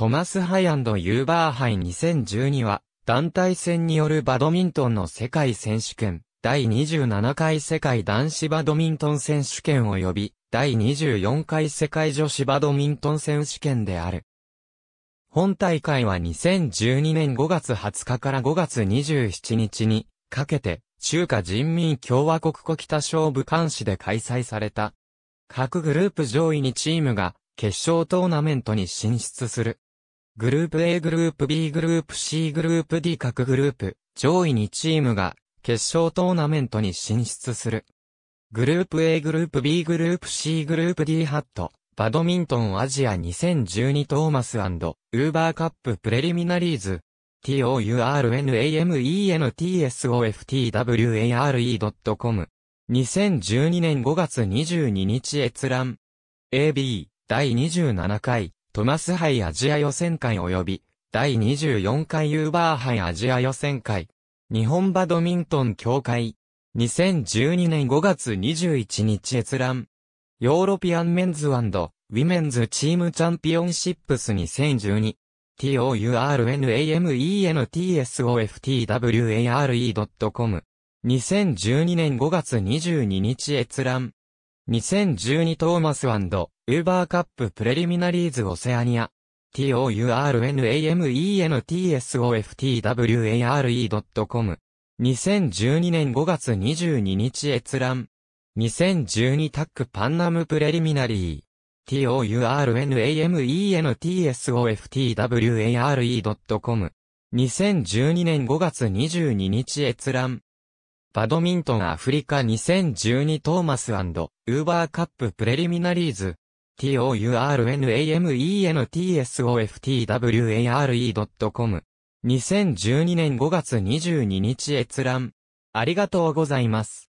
トマス・ハイユーバー杯2012は、団体戦によるバドミントンの世界選手権、第27回世界男子バドミントン選手権及び、第24回世界女子バドミントン選手権である。本大会は2012年5月20日から5月27日に、かけて、中華人民共和国国北勝武監視で開催された。各グループ上位にチームが、決勝トーナメントに進出する。グループ A グループ B グループ C グループ D 各グループ、上位2チームが決勝トーナメントに進出する。グループ A グループ B グループ C グループ D ハット、バドミントンアジア2012トーマスウーバーカッププレリミナリーズ tournamentsOFTWARE.com 2012年5月22日閲覧 AB 第27回トマス杯アジア予選会及び、第24回ユーバー杯アジア予選会。日本バドミントン協会。2012年5月21日閲覧。ヨーロピアンメンズウィメンズチームチャンピオンシップス2012。tournamentsoftware.com。2012年5月22日閲覧。2012トーマスウーバーカッププレリミナリーズオセアニア tournamentsOFTWARE.com 2012年5月22日閲覧2012タックパンナムプレリミナリー tournamentsOFTWARE.com 2012年5月22日閲覧バドミントンアフリカ2012トーマスウーバーカッププレリミナリーズ tournamentsOftware.com 2012年5月22日閲覧ありがとうございます。